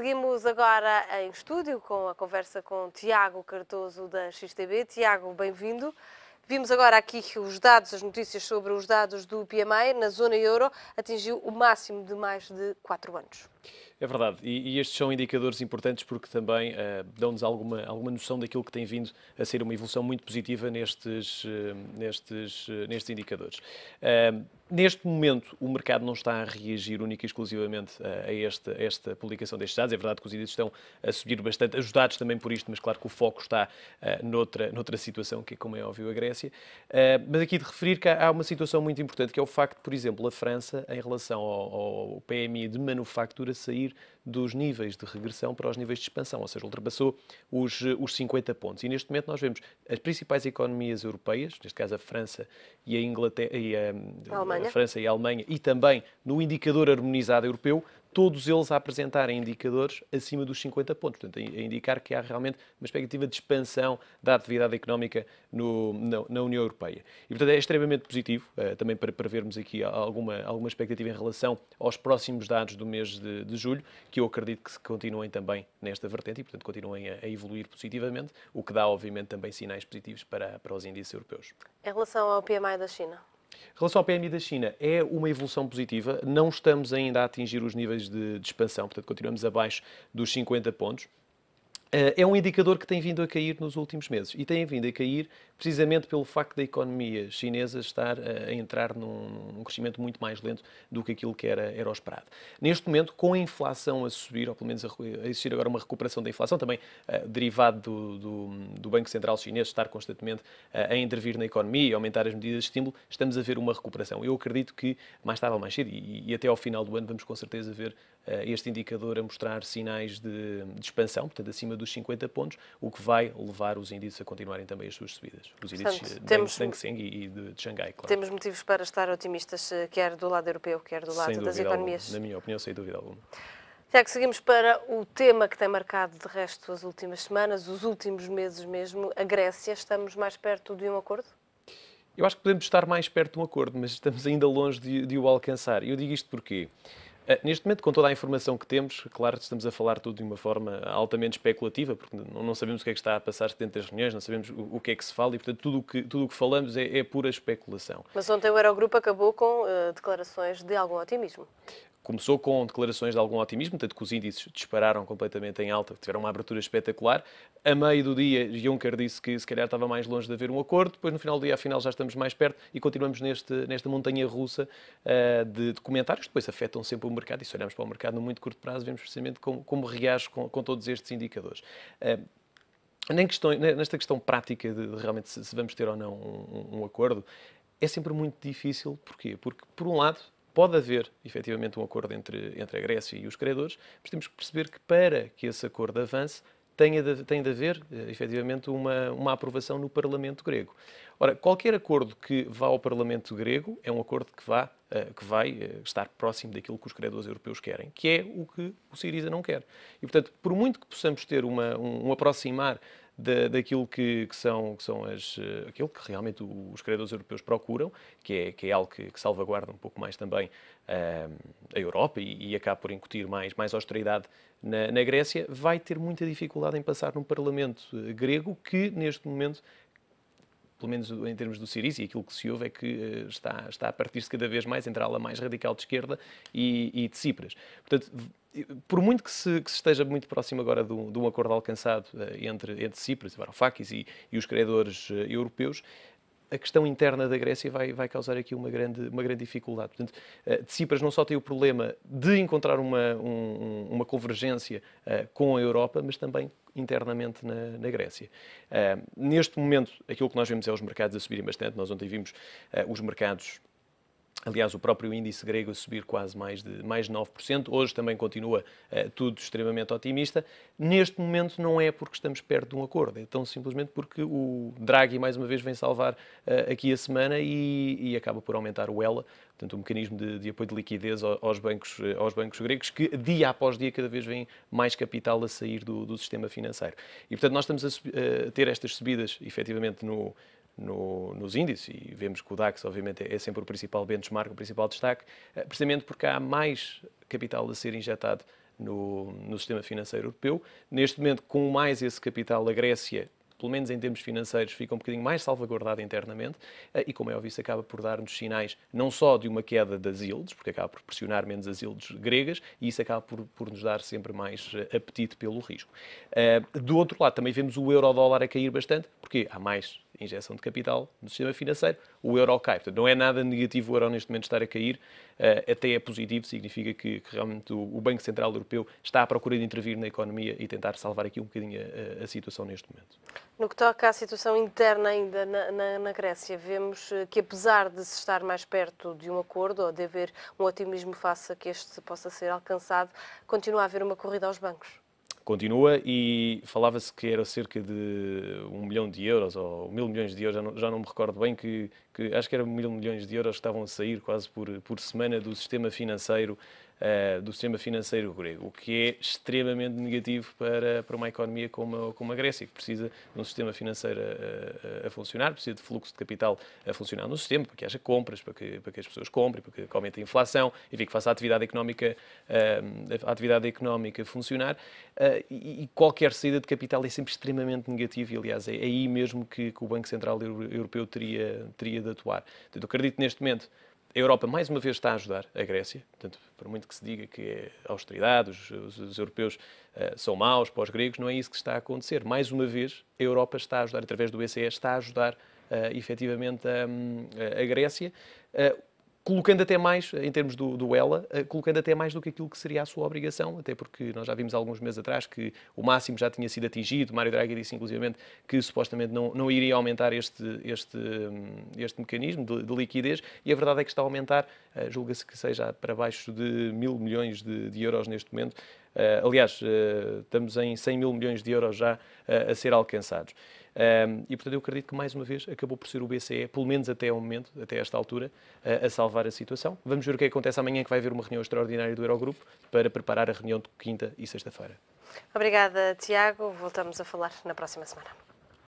Seguimos agora em estúdio com a conversa com Tiago Cardoso da XTB. Tiago, bem-vindo. Vimos agora aqui os dados, as notícias sobre os dados do PMI na zona euro atingiu o máximo de mais de 4 anos. É verdade, e, e estes são indicadores importantes porque também uh, dão-nos alguma, alguma noção daquilo que tem vindo a ser uma evolução muito positiva nestes, uh, nestes, uh, nestes indicadores. Neste momento, o mercado não está a reagir única e exclusivamente eh, a esta, a esta publicação destes dados. É verdade que os índices estão a subir bastante, ajudados também por isto, mas claro que o foco está uh, noutra, noutra situação, que é, como é óbvio, a Grécia. Uh, mas aqui de referir que há, uma situação muito importante, que é o facto, por exemplo, a França, em relação ao, ao PMI de manufatura, sair dos níveis de regressão para os níveis de expansão, ou seja, ultrapassou os, eh, os 50 pontos. E neste momento nós vemos as principais economias europeias, neste caso a França e a Inglaterra, e a, hum, a, a França e a Alemanha, e também no indicador harmonizado europeu, todos eles a apresentarem indicadores acima dos 50 pontos, portanto, a indicar que há realmente uma expectativa de expansão da atividade económica no, na, na, União Europeia. E, portanto, é extremamente positivo, uh, também para, para vermos aqui alguma, alguma expectativa em relação aos próximos dados do mês de, de julho, que eu acredito que se continuem também nesta vertente e, portanto, continuem a, a, evoluir positivamente, o que dá, obviamente, também sinais positivos para, para os índices europeus. Em relação ao PMI da China? Em relação ao PMI da China, é uma evolução positiva. Não estamos ainda a atingir os níveis de, de expansão, portanto, continuamos abaixo dos 50 pontos. Eh, é um indicador que tem vindo a cair nos últimos meses e tem vindo a cair precisamente pelo facto da economia chinesa estar eh, a entrar num, crescimento muito mais lento do que aquilo que era, era o esperado. Neste momento, com a inflação a subir, ou pelo menos a, a existir agora uma recuperação da inflação, também uh, derivado do, do, do, Banco Central Chinês estar constantemente uh, a intervir na economia e aumentar as medidas de estímulo, estamos a ver uma recuperação. Eu acredito que mais tarde ou mais cedo, e, e até ao final do ano, vamos com certeza ver uh, este indicador a mostrar sinais de, de expansão, portanto, acima dos 50 pontos, o que vai levar os índices a continuarem também as suas subidas. Os índices Portanto, temos, de Hang Seng e de, de Xangai, claro. Temos motivos para estar otimistas, eh, quer do lado europeu, quer do lado das economias. Alguma. Na minha opinião, sem dúvida alguma. Já que seguimos para o tema que tem marcado de resto as últimas semanas, os últimos meses mesmo, a Grécia, estamos mais perto de um acordo? Eu acho que podemos estar mais perto de um acordo, mas estamos ainda longe de, de o alcançar. Eu digo isto porque eh, neste momento, com toda a informação que temos, claro que estamos a falar tudo de uma forma altamente especulativa, porque não sabemos o que é que está a passar-se dentro das reuniões, não sabemos o que é que se fala e, portanto, tudo o que, tudo o que falamos é, é, pura especulação. Mas ontem o Eurogrupo acabou com uh, declarações de algum otimismo. Começou com declarações de algum otimismo, tanto que os índices dispararam completamente em alta, tiveram uma abertura espetacular. A meio do dia, Juncker disse que se calhar estava mais longe de haver um acordo, depois no final do dia, afinal, já estamos mais perto e continuamos neste, nesta montanha russa uh, de, de, comentários que depois afetam sempre o mercado. E se olharmos para o mercado no muito curto prazo, vemos precisamente como, como reage com, com todos estes indicadores. Uh, nem questão, nesta questão prática de, de realmente se, se, vamos ter ou não um, um acordo, é sempre muito difícil. Porquê? Porque, por um lado, Pode haver, efetivamente, um acordo entre, entre a Grécia e os credores, mas temos que perceber que para que esse acordo avance, tem de, tem de haver, eh, efetivamente, uma, uma aprovação no Parlamento grego. Ora, qualquer acordo que vá ao Parlamento grego é um acordo que, vá, eh, que vai eh, estar próximo daquilo que os credores europeus querem, que é o que o Siriza não quer. E, portanto, por muito que possamos ter uma, um, um aproximar da, daquilo que, que, são, que são as, eh, aquilo que realmente os credores europeus procuram, que é, que é algo que, que salvaguarda um pouco mais também uh, a Europa e, e acaba por incutir mais, mais austeridade na, na Grécia, vai ter muita dificuldade em passar num Parlamento eh, grego que, neste momento, pelo menos em termos do Siriza, e aquilo que se ouve é que eh, está, está a partir-se cada vez mais entre a ala mais radical de esquerda e, e de Cipras. Portanto, eh, por muito que se, que se, esteja muito próximo agora de um, de um acordo alcançado eh, entre, entre Cipras, Varoufakis e, e os credores europeus, a questão interna da Grécia vai, vai causar aqui uma grande, uma grande dificuldade. Portanto, Cipras eh, Tsipras não só tem o problema de encontrar uma, um, uma convergência uh, com a Europa, mas também internamente na, na Grécia. Uh, neste momento, aquilo que nós vemos é os mercados a subirem bastante. Nós ontem vimos os mercados Aliás, o próprio índice grego a subir quase mais de mais 9%. Hoje também continua uh, tudo extremamente otimista. Neste momento não é porque estamos perto de um acordo, é tão simplesmente porque o Draghi, mais uma vez, vem salvar uh, aqui a semana e, e, acaba por aumentar o ELA, portanto, o mecanismo de, de, apoio de liquidez aos bancos, eh, aos bancos gregos, que dia após dia cada vez vem mais capital a sair do, do sistema financeiro. E, portanto, nós estamos a, uh, ter estas subidas, efetivamente, no, no, nos índices, e vemos que o DAX, obviamente, é sempre o principal benchmark, o principal destaque, eh, precisamente porque há mais capital a ser injetado no, no sistema financeiro europeu. Neste momento, com mais esse capital, a Grécia pelo menos em termos financeiros, fica um bocadinho mais salvaguardada internamente eh, e, como é óbvio, isso acaba por dar-nos sinais não só de uma queda das yields, porque acaba por pressionar menos as yields gregas e isso acaba por, por nos dar sempre mais eh, apetite pelo risco. do outro lado, também vemos o euro-dólar a cair bastante, porque há mais injeção de capital no sistema financeiro, o euro cai. Portanto, não é nada negativo o euro neste momento estar a cair, eh, até é positivo, significa que, que realmente o, o, Banco Central Europeu está à procura de intervir na economia e tentar salvar aqui um bocadinho a, a situação neste momento. No que toca à situação interna ainda na, na, na, Grécia, vemos eh, que apesar de se estar mais perto de um acordo ou de haver um otimismo face a que este possa ser alcançado, continua a haver uma corrida aos bancos continua e falava-se que era cerca de um milhão de euros ou mil milhões de euros, já não, já não me recordo bem, que, que, acho que era mil milhões de euros que estavam a sair quase por, por semana do sistema financeiro uh, do sistema financeiro grego, o que é extremamente negativo para, para uma economia como a, como a Grécia, que precisa de um sistema financeiro eh, a, a, funcionar, precisa de fluxo de capital a funcionar no sistema, para que haja compras, para que, para que as pessoas comprem, para que aumente a inflação, enfim, que faça a atividade económica, uh, a atividade económica funcionar. Uh, e, e, qualquer saída de capital é sempre extremamente negativa, e aliás, é, é aí mesmo que, que o Banco Central Europeu teria, teria de atuar. Portanto, eu acredito neste momento a Europa mais uma vez está a ajudar a Grécia, portanto, por muito que se diga que é austeridade, os, os, os europeus uh, são maus para os gregos, não é isso que está a acontecer. Mais uma vez, a Europa está a ajudar, através do ECE, está a ajudar uh, efetivamente hum, a, a Grécia. Uh, colocando até mais, em termos do, do ela, eh, colocando até mais do que aquilo que seria a sua obrigação, até porque nós já vimos alguns meses atrás que o máximo já tinha sido atingido, Mário Draghi disse inclusivamente que supostamente não, não iria aumentar este, este, hum, este mecanismo de, de liquidez e a verdade é que está a aumentar, eh, julga-se que seja para baixo de mil milhões de, de euros neste momento, eh, aliás, estamos em 100 mil milhões de euros já a ser alcançados. Um, e, portanto, eu acredito que, mais uma vez, acabou por ser o BCE, pelo menos até o momento, até esta altura, a, a salvar a situação. Vamos ver o que acontece amanhã, que vai haver uma reunião extraordinária do Eurogrupo para preparar a reunião de quinta e sexta-feira. Obrigada, Tiago. Voltamos a falar na próxima semana.